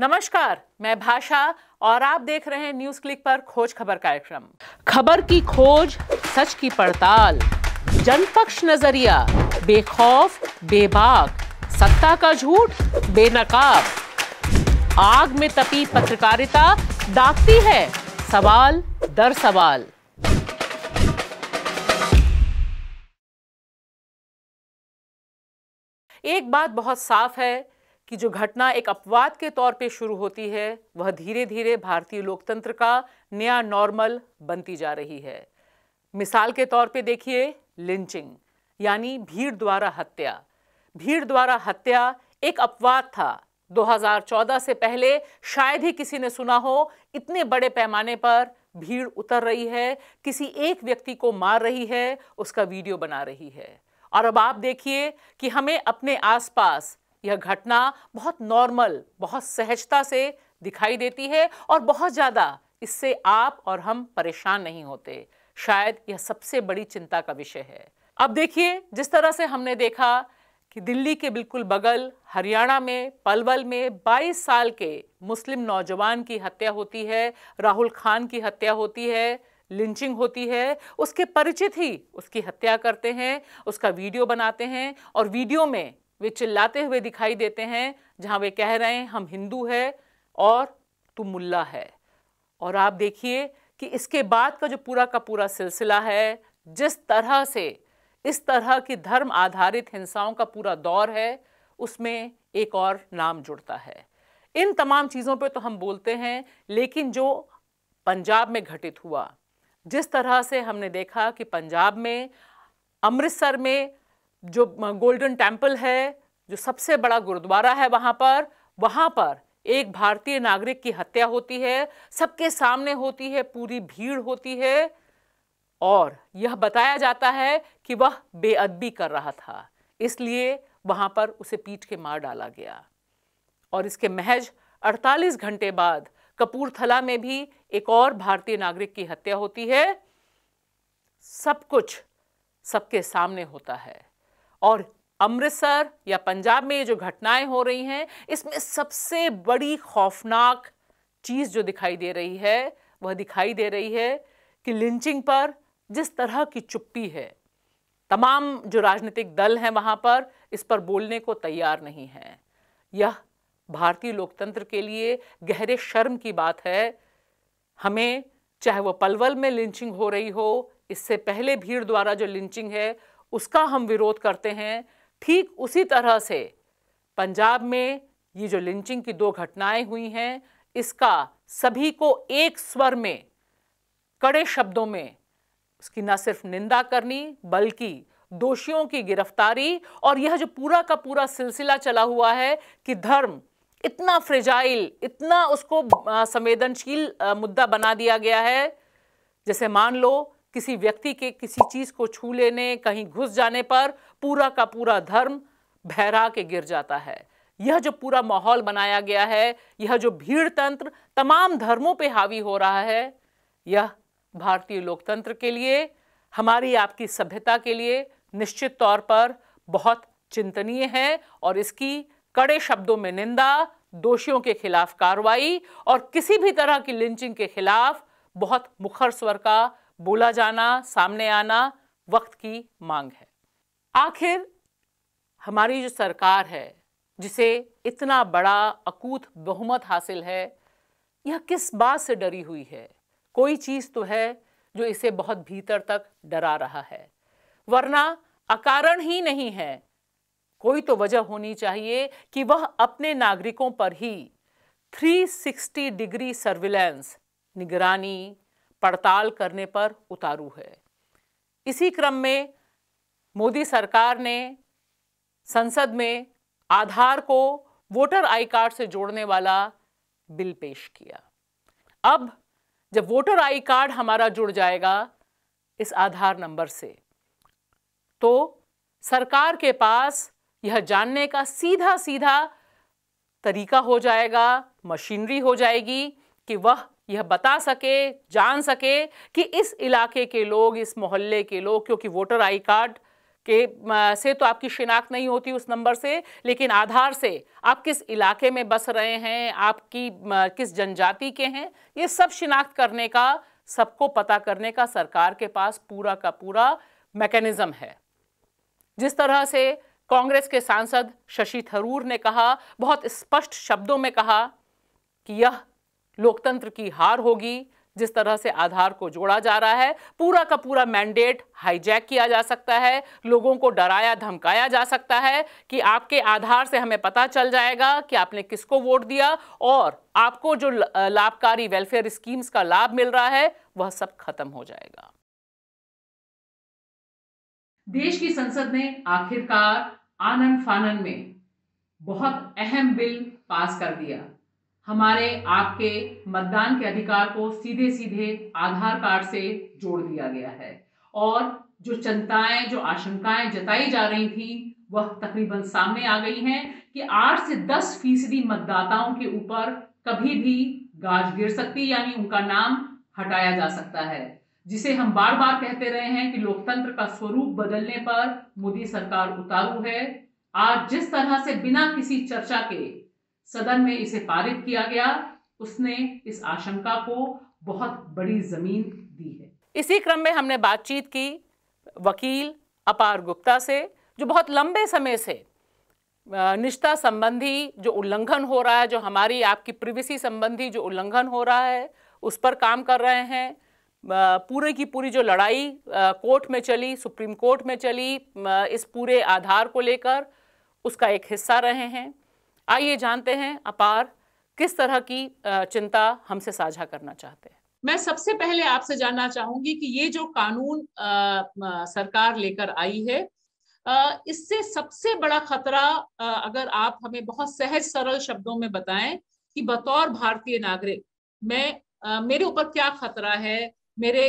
नमस्कार मैं भाषा और आप देख रहे हैं न्यूज क्लिक पर खोज खबर कार्यक्रम खबर की खोज सच की पड़ताल जनपक्ष नजरिया बेखौफ बेबाक सत्ता का झूठ बेनकाब आग में तपी पत्रकारिता दागती है सवाल दर सवाल एक बात बहुत साफ है कि जो घटना एक अपवाद के तौर पे शुरू होती है वह धीरे धीरे भारतीय लोकतंत्र का नया नॉर्मल बनती जा रही है मिसाल के तौर पे देखिए लिंचिंग यानी भीड़ द्वारा हत्या भीड़ द्वारा हत्या एक अपवाद था 2014 से पहले शायद ही किसी ने सुना हो इतने बड़े पैमाने पर भीड़ उतर रही है किसी एक व्यक्ति को मार रही है उसका वीडियो बना रही है और अब आप देखिए कि हमें अपने आसपास यह घटना बहुत नॉर्मल बहुत सहजता से दिखाई देती है और बहुत ज़्यादा इससे आप और हम परेशान नहीं होते शायद यह सबसे बड़ी चिंता का विषय है अब देखिए जिस तरह से हमने देखा कि दिल्ली के बिल्कुल बगल हरियाणा में पलवल में 22 साल के मुस्लिम नौजवान की हत्या होती है राहुल खान की हत्या होती है लिंचिंग होती है उसके परिचित ही उसकी हत्या करते हैं उसका वीडियो बनाते हैं और वीडियो में वे चिल्लाते हुए दिखाई देते हैं जहाँ वे कह रहे हैं हम हिंदू है और तू मुल्ला है और आप देखिए कि इसके बाद का जो पूरा का पूरा सिलसिला है जिस तरह से इस तरह की धर्म आधारित हिंसाओं का पूरा दौर है उसमें एक और नाम जुड़ता है इन तमाम चीज़ों पे तो हम बोलते हैं लेकिन जो पंजाब में घटित हुआ जिस तरह से हमने देखा कि पंजाब में अमृतसर में जो गोल्डन टेम्पल है जो सबसे बड़ा गुरुद्वारा है वहाँ पर वहाँ पर एक भारतीय नागरिक की हत्या होती है सबके सामने होती है पूरी भीड़ होती है और यह बताया जाता है कि वह बेअदबी कर रहा था इसलिए वहाँ पर उसे पीट के मार डाला गया और इसके महज 48 घंटे बाद कपूरथला में भी एक और भारतीय नागरिक की हत्या होती है सब कुछ सबके सामने होता है और अमृतसर या पंजाब में ये जो घटनाएं हो रही हैं इसमें सबसे बड़ी खौफनाक चीज़ जो दिखाई दे रही है वह दिखाई दे रही है कि लिंचिंग पर जिस तरह की चुप्पी है तमाम जो राजनीतिक दल हैं वहां पर इस पर बोलने को तैयार नहीं है यह भारतीय लोकतंत्र के लिए गहरे शर्म की बात है हमें चाहे वह पलवल में लिंचिंग हो रही हो इससे पहले भीड़ द्वारा जो लिंचिंग है उसका हम विरोध करते हैं ठीक उसी तरह से पंजाब में ये जो लिंचिंग की दो घटनाएं हुई हैं इसका सभी को एक स्वर में कड़े शब्दों में उसकी न सिर्फ निंदा करनी बल्कि दोषियों की गिरफ्तारी और यह जो पूरा का पूरा सिलसिला चला हुआ है कि धर्म इतना फ्रिजाइल इतना उसको संवेदनशील मुद्दा बना दिया गया है जैसे मान लो किसी व्यक्ति के किसी चीज को छू लेने कहीं घुस जाने पर पूरा का पूरा धर्म बहरा के गिर जाता है यह जो पूरा माहौल बनाया गया है यह जो भीड़ तंत्र तमाम धर्मों पे हावी हो रहा है यह भारतीय लोकतंत्र के लिए हमारी आपकी सभ्यता के लिए निश्चित तौर पर बहुत चिंतनीय है और इसकी कड़े शब्दों में निंदा दोषियों के खिलाफ कार्रवाई और किसी भी तरह की लिंचिंग के खिलाफ बहुत मुखर स्वर का बोला जाना सामने आना वक्त की मांग है आखिर हमारी जो सरकार है जिसे इतना बड़ा अकूत बहुमत हासिल है यह किस बात से डरी हुई है कोई चीज़ तो है जो इसे बहुत भीतर तक डरा रहा है वरना अकारण ही नहीं है कोई तो वजह होनी चाहिए कि वह अपने नागरिकों पर ही 360 डिग्री सर्विलेंस निगरानी पड़ताल करने पर उतारू है इसी क्रम में मोदी सरकार ने संसद में आधार को वोटर आई कार्ड से जोड़ने वाला बिल पेश किया अब जब वोटर आई कार्ड हमारा जुड़ जाएगा इस आधार नंबर से तो सरकार के पास यह जानने का सीधा सीधा तरीका हो जाएगा मशीनरी हो जाएगी कि वह यह बता सके जान सके कि इस इलाके के लोग इस मोहल्ले के लोग क्योंकि वोटर आई कार्ड के से तो आपकी शिनाख्त नहीं होती उस नंबर से लेकिन आधार से आप किस इलाके में बस रहे हैं आपकी किस जनजाति के हैं ये सब शिनाख्त करने का सबको पता करने का सरकार के पास पूरा का पूरा मैकेनिज़्म है जिस तरह से कांग्रेस के सांसद शशि थरूर ने कहा बहुत स्पष्ट शब्दों में कहा कि यह लोकतंत्र की हार होगी जिस तरह से आधार को जोड़ा जा रहा है पूरा का पूरा मैंडेट हाईजैक किया जा सकता है लोगों को डराया धमकाया जा सकता है कि आपके आधार से हमें पता चल जाएगा कि आपने किसको वोट दिया और आपको जो लाभकारी वेलफेयर स्कीम्स का लाभ मिल रहा है वह सब खत्म हो जाएगा देश की संसद ने आखिरकार आनंद फानन में बहुत अहम बिल पास कर दिया हमारे आपके मतदान के अधिकार को सीधे सीधे आधार कार्ड से जोड़ दिया गया है और जो चिंताएं जो आशंकाएं जताई जा रही थी वह तकरीबन सामने आ गई हैं कि आठ से दस फीसदी मतदाताओं के ऊपर कभी भी गाज गिर सकती यानी उनका नाम हटाया जा सकता है जिसे हम बार बार कहते रहे हैं कि लोकतंत्र का स्वरूप बदलने पर मोदी सरकार उतारू है आज जिस तरह से बिना किसी चर्चा के सदन में इसे पारित किया गया उसने इस आशंका को बहुत बड़ी जमीन दी है इसी क्रम में हमने बातचीत की वकील अपार गुप्ता से जो बहुत लंबे समय से निष्ठा संबंधी जो उल्लंघन हो रहा है जो हमारी आपकी प्रिवेसी संबंधी जो उल्लंघन हो रहा है उस पर काम कर रहे हैं पूरे की पूरी जो लड़ाई कोर्ट में चली सुप्रीम कोर्ट में चली इस पूरे आधार को लेकर उसका एक हिस्सा रहे हैं आइए जानते हैं अपार किस तरह की चिंता हमसे साझा करना चाहते हैं मैं सबसे पहले आपसे जानना चाहूंगी कि ये जो कानून आ, सरकार लेकर आई है इससे सबसे बड़ा खतरा अगर आप हमें बहुत सहज सरल शब्दों में बताएं कि बतौर भारतीय नागरिक मैं मेरे ऊपर क्या खतरा है मेरे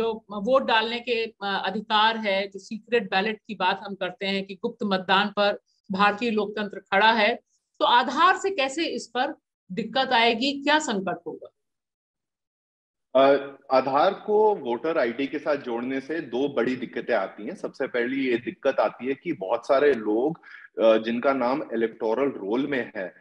जो वोट डालने के अधिकार है जो सीक्रेट बैलेट की बात हम करते हैं कि गुप्त मतदान पर भारतीय लोकतंत्र खड़ा है तो आधार से कैसे इस पर दिक्कत आएगी क्या संकट होगा आधार को वोटर आईडी के साथ जोड़ने से दो बड़ी दिक्कतें आती हैं सबसे पहली ये दिक्कत आती है कि बहुत सारे लोग जिनका नाम इलेक्टोरल रोल में है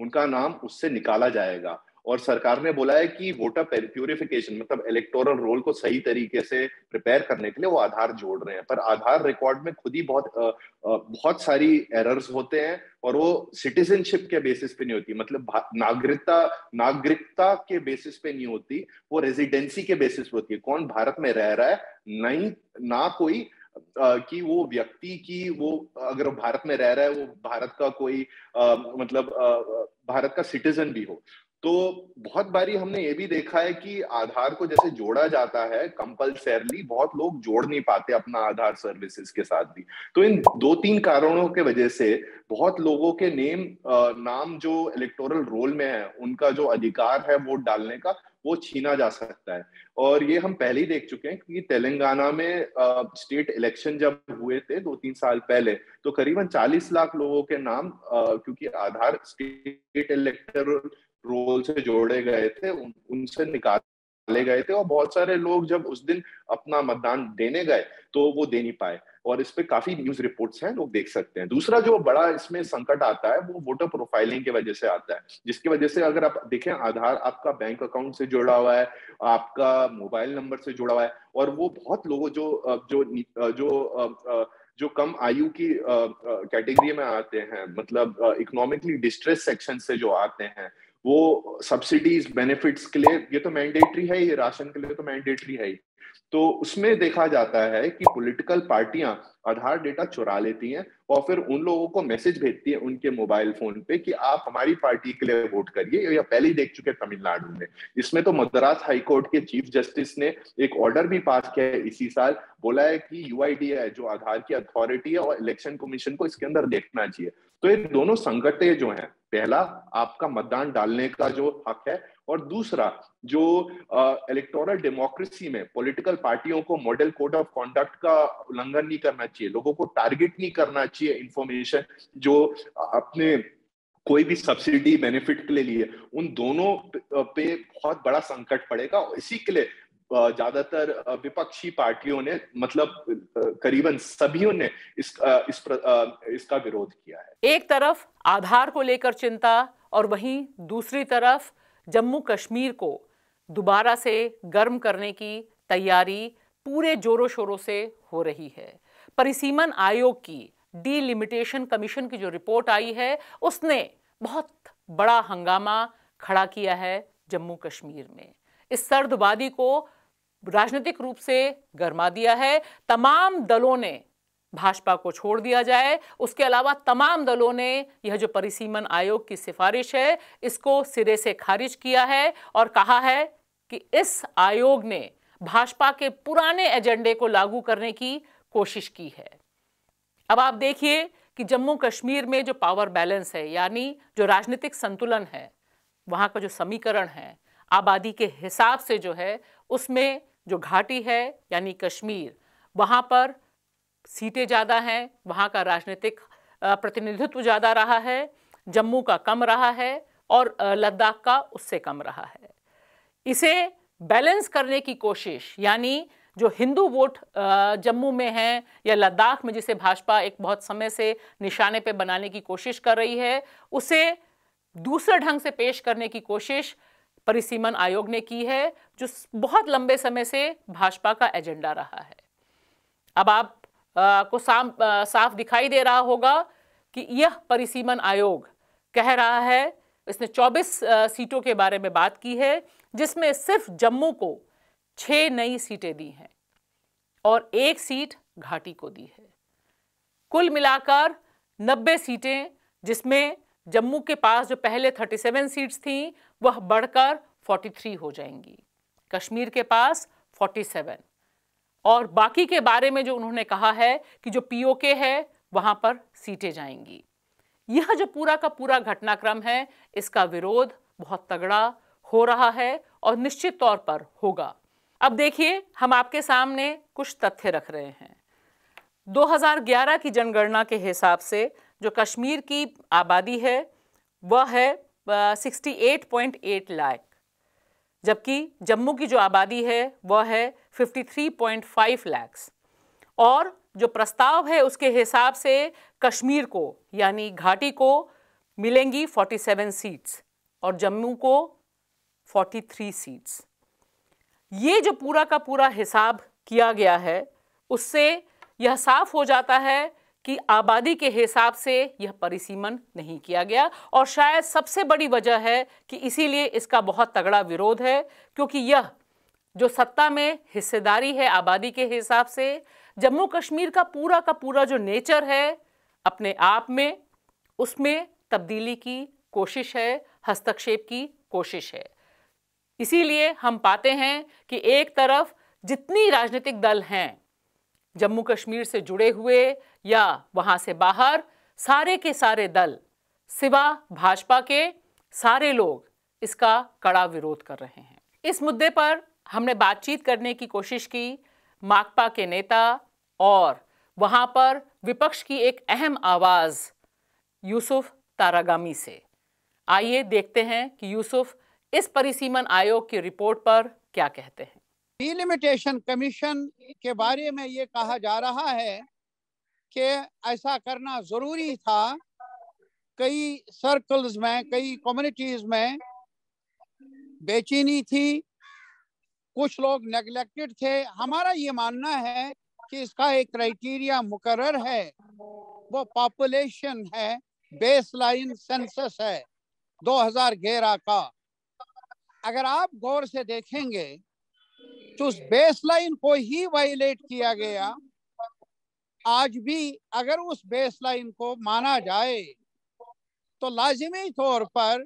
उनका नाम उससे निकाला जाएगा और सरकार ने बोला है कि वोटर प्योरिफिकेशन मतलब इलेक्टोरल रोल को सही तरीके से प्रिपेयर करने के लिए वो आधार जोड़ रहे हैं पर आधार रिकॉर्ड में खुद ही बहुत बहुत सारी एरर्स होते हैं और वो सिटीजनशिप के बेसिस पे नहीं होती मतलब नागरिकता नागरिकता के बेसिस पे नहीं होती वो रेजिडेंसी के बेसिस पे होती है कौन भारत में रह रहा है नहीं ना कोई कि वो व्यक्ति की वो अगर भारत में रह रहा है वो भारत का कोई आ, मतलब आ, भारत का सिटीजन भी हो तो बहुत बारी हमने ये भी देखा है कि आधार को जैसे जोड़ा जाता है कंपल्सरली बहुत लोग जोड़ नहीं पाते अपना आधार सर्विसेज के साथ भी तो इन दो तीन कारणों के वजह से बहुत लोगों के नेम नाम जो इलेक्टोरल रोल में है उनका जो अधिकार है वोट डालने का वो छीना जा सकता है और ये हम पहले ही देख चुके हैं कि तेलंगाना में स्टेट इलेक्शन जब हुए थे दो तीन साल पहले तो करीबन 40 लाख लोगों के नाम क्योंकि आधार स्टेट इलेक्टर रोल से जोड़े गए थे उन, उनसे निकाले गए थे और बहुत सारे लोग जब उस दिन अपना मतदान देने गए तो वो दे नहीं पाए और इस पर काफी न्यूज रिपोर्ट्स हैं लोग देख सकते हैं दूसरा जो बड़ा इसमें संकट आता है वो वोटर प्रोफाइलिंग की वजह से आता है जिसकी वजह से अगर आप देखें आधार आपका बैंक अकाउंट से जुड़ा हुआ है आपका मोबाइल नंबर से जुड़ा हुआ है और वो बहुत लोगों जो जो, जो जो कम आयु की कैटेगरी में आते हैं मतलब इकोनॉमिकली डिस्ट्रेस सेक्शन से जो आते हैं वो सब्सिडीज बेनिफिट्स के लिए ये तो मैंडेटरी है ये राशन के लिए तो मैंडेटरी है तो उसमें देखा जाता है कि पॉलिटिकल पार्टियां आधार डेटा चुरा लेती हैं और फिर उन लोगों को मैसेज भेजती है उनके मोबाइल फोन पे कि आप हमारी पार्टी के लिए वोट करिए या पहले ही देख चुके तमिलनाडु में इसमें तो मद्रास हाईकोर्ट के चीफ जस्टिस ने एक ऑर्डर भी पास किया है इसी साल बोला है कि है जो आधार की अथॉरिटी है और इलेक्शन कमीशन को इसके अंदर देखना चाहिए तो ये दोनों संकटें जो हैं पहला आपका मतदान डालने का जो हक है और दूसरा जो इलेक्टोरल डेमोक्रेसी में पॉलिटिकल पार्टियों को मॉडल कोड ऑफ कॉन्डक्ट का उल्लंघन नहीं करना चाहिए लोगों को टारगेट नहीं करना चाहिए इंफॉर्मेशन जो अपने कोई भी सब्सिडी बेनिफिट के लिए लिए उन दोनों पे बहुत बड़ा संकट पड़ेगा इसी के लिए ज्यादातर विपक्षी पार्टियों ने मतलब करीबन सभी ने इस इस प्र, इसका विरोध किया है एक तरफ आधार को लेकर चिंता और वहीं दूसरी तरफ जम्मू कश्मीर को दोबारा से गर्म करने की तैयारी पूरे जोरों शोरों से हो रही है परिसीमन आयोग की डीलिमिटेशन कमीशन की जो रिपोर्ट आई है उसने बहुत बड़ा हंगामा खड़ा किया है जम्मू कश्मीर में इस सर्दबादी को राजनीतिक रूप से गरमा दिया है तमाम दलों ने भाजपा को छोड़ दिया जाए उसके अलावा तमाम दलों ने यह जो परिसीमन आयोग की सिफारिश है इसको सिरे से खारिज किया है और कहा है कि इस आयोग ने भाजपा के पुराने एजेंडे को लागू करने की कोशिश की है अब आप देखिए कि जम्मू कश्मीर में जो पावर बैलेंस है यानी जो राजनीतिक संतुलन है वहाँ का जो समीकरण है आबादी के हिसाब से जो है उसमें जो घाटी है यानी कश्मीर वहाँ पर सीटें ज़्यादा हैं वहाँ का राजनीतिक प्रतिनिधित्व ज़्यादा रहा है जम्मू का कम रहा है और लद्दाख का उससे कम रहा है इसे बैलेंस करने की कोशिश यानी जो हिंदू वोट जम्मू में हैं या लद्दाख में जिसे भाजपा एक बहुत समय से निशाने पर बनाने की कोशिश कर रही है उसे दूसरे ढंग से पेश करने की कोशिश परिसीमन आयोग ने की है जो बहुत लंबे समय से भाजपा का एजेंडा रहा है अब आप आ, को साम, आ, साफ दिखाई दे रहा होगा कि यह परिसीमन आयोग कह रहा है इसने 24 आ, सीटों के बारे में बात की है जिसमें सिर्फ जम्मू को छह नई सीटें दी हैं और एक सीट घाटी को दी है कुल मिलाकर 90 सीटें जिसमें जम्मू के पास जो पहले 37 सीट्स थी वह बढ़कर 43 हो जाएंगी कश्मीर के पास 47 और बाकी के बारे में जो उन्होंने कहा है कि जो पीओके है वहां पर सीटें जाएंगी यह जो पूरा का पूरा घटनाक्रम है इसका विरोध बहुत तगड़ा हो रहा है और निश्चित तौर पर होगा अब देखिए हम आपके सामने कुछ तथ्य रख रहे हैं 2011 की जनगणना के हिसाब से जो कश्मीर की आबादी है वह है sixty eight point eight lakh जबकि जम्मू की जो आबादी है वह है fifty three point five lakhs और जो प्रस्ताव है उसके हिसाब से कश्मीर को यानी घाटी को मिलेंगी फोर्टी सेवन सीट्स और जम्मू को फोर्टी थ्री सीट्स ये जो पूरा का पूरा हिसाब किया गया है उससे यह साफ हो जाता है कि आबादी के हिसाब से यह परिसीमन नहीं किया गया और शायद सबसे बड़ी वजह है कि इसीलिए इसका बहुत तगड़ा विरोध है क्योंकि यह जो सत्ता में हिस्सेदारी है आबादी के हिसाब से जम्मू कश्मीर का पूरा का पूरा जो नेचर है अपने आप में उसमें तब्दीली की कोशिश है हस्तक्षेप की कोशिश है इसीलिए हम पाते हैं कि एक तरफ जितनी राजनीतिक दल हैं जम्मू कश्मीर से जुड़े हुए या वहां से बाहर सारे के सारे दल सिवा भाजपा के सारे लोग इसका कड़ा विरोध कर रहे हैं इस मुद्दे पर हमने बातचीत करने की कोशिश की माकपा के नेता और वहां पर विपक्ष की एक अहम आवाज़ यूसुफ तारागामी से आइए देखते हैं कि यूसुफ इस परिसीमन आयोग की रिपोर्ट पर क्या कहते हैं डिलिमिटेशन कमीशन के बारे में ये कहा जा रहा है कि ऐसा करना ज़रूरी था कई सर्कल्स में कई कम्युनिटीज़ में बेचैनी थी कुछ लोग नेगलेक्टेड थे हमारा ये मानना है कि इसका एक क्राइटेरिया मुकर है वो पॉपुलेशन है बेस लाइन सेंसस है 2011 का अगर आप गौर से देखेंगे तो उस बेसलाइन को ही वायलेट किया गया आज भी अगर उस बेसलाइन को माना जाए तो लाजमी तौर पर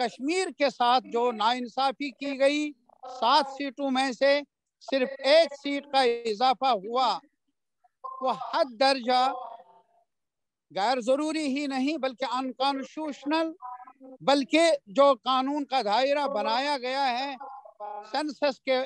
कश्मीर के साथ जो नाइंसाफी की गई सात सीटों में से सिर्फ एक सीट का इजाफा हुआ वो हद दर्जा गैर ज़रूरी ही नहीं बल्कि अनकॉन्स्टिट्यूशनल बल्कि जो कानून का दायरा बनाया गया है सेंसस के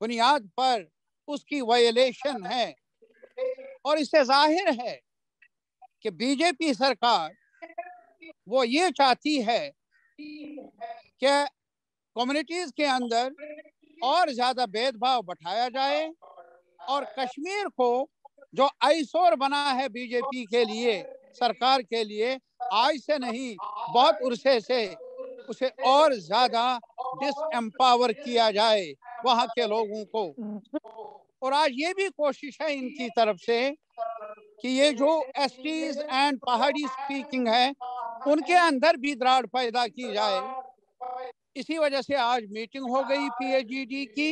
बुनियाद पर उसकी वायलेशन है और इससे जाहिर है कि बीजेपी सरकार वो ये चाहती है कि कम्युनिटीज के अंदर और ज्यादा भेदभाव बढ़ाया जाए और कश्मीर को जो आईसोर बना है बीजेपी के लिए सरकार के लिए आज से नहीं बहुत उर्से से उसे और ज्यादा डिसएम्पावर किया जाए वहाँ के लोगों को और आज ये भी कोशिश है इनकी तरफ से कि ये जो एस एंड पहाड़ी स्पीकिंग है उनके अंदर भी द्राड़ पैदा की जाए इसी वजह से आज मीटिंग हो गई पीएचडी की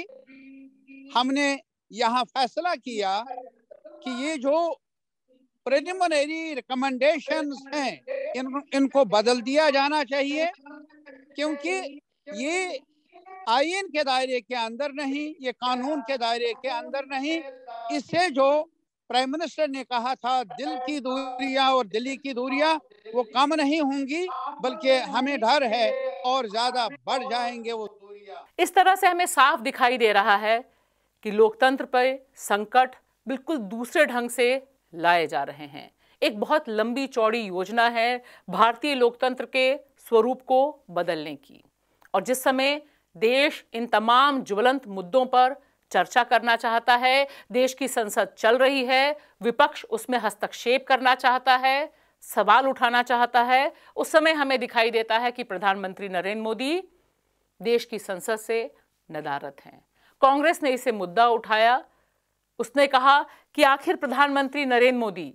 हमने यहाँ फैसला किया कि ये जो प्रिलिमिनरी रिकमेंडेशंस हैं इन, इनको बदल दिया जाना चाहिए क्योंकि ये आइन के दायरे के अंदर नहीं ये कानून के दायरे के अंदर नहीं इससे जो प्राइम मिनिस्टर ने कहा था दिल की दूरियां और दिल्ली की दूरियां वो कम नहीं होंगी बल्कि हमें डर है और ज्यादा बढ़ जाएंगे वो दूरियां इस तरह से हमें साफ दिखाई दे रहा है कि लोकतंत्र पर संकट बिल्कुल दूसरे ढंग से लाए जा रहे हैं एक बहुत लंबी चौड़ी योजना है भारतीय लोकतंत्र के स्वरूप को बदलने की और जिस समय देश इन तमाम ज्वलंत मुद्दों पर चर्चा करना चाहता है देश की संसद चल रही है विपक्ष उसमें हस्तक्षेप करना चाहता है सवाल उठाना चाहता है उस समय हमें दिखाई देता है कि प्रधानमंत्री नरेंद्र मोदी देश की संसद से नदारत हैं कांग्रेस ने इसे मुद्दा उठाया उसने कहा कि आखिर प्रधानमंत्री नरेंद्र मोदी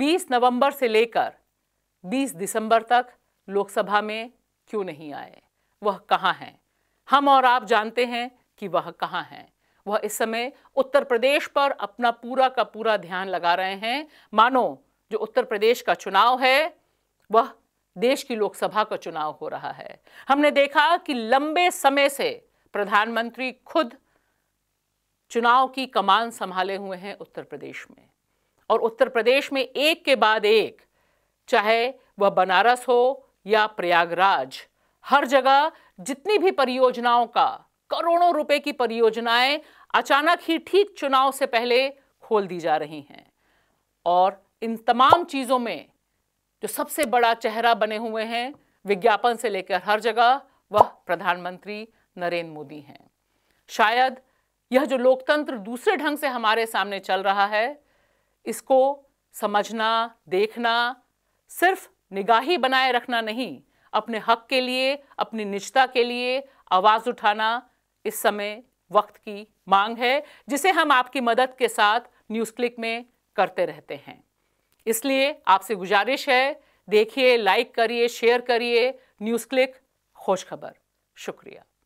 20 नवंबर से लेकर 20 दिसंबर तक लोकसभा में क्यों नहीं आए वह कहाँ हैं हम और आप जानते हैं कि वह कहाँ हैं वह इस समय उत्तर प्रदेश पर अपना पूरा का पूरा ध्यान लगा रहे हैं मानो जो उत्तर प्रदेश का चुनाव है वह देश की लोकसभा का चुनाव हो रहा है हमने देखा कि लंबे समय से प्रधानमंत्री खुद चुनाव की कमान संभाले हुए हैं उत्तर प्रदेश में और उत्तर प्रदेश में एक के बाद एक चाहे वह बनारस हो या प्रयागराज हर जगह जितनी भी परियोजनाओं का करोड़ों रुपए की परियोजनाएं अचानक ही ठीक चुनाव से पहले खोल दी जा रही हैं और इन तमाम चीज़ों में जो सबसे बड़ा चेहरा बने हुए हैं विज्ञापन से लेकर हर जगह वह प्रधानमंत्री नरेंद्र मोदी हैं शायद यह जो लोकतंत्र दूसरे ढंग से हमारे सामने चल रहा है इसको समझना देखना सिर्फ निगाही बनाए रखना नहीं अपने हक के लिए अपनी निजता के लिए आवाज़ उठाना इस समय वक्त की मांग है जिसे हम आपकी मदद के साथ न्यूज़ क्लिक में करते रहते हैं इसलिए आपसे गुजारिश है देखिए लाइक करिए शेयर करिए न्यूज़ क्लिक खुशखबर खबर शुक्रिया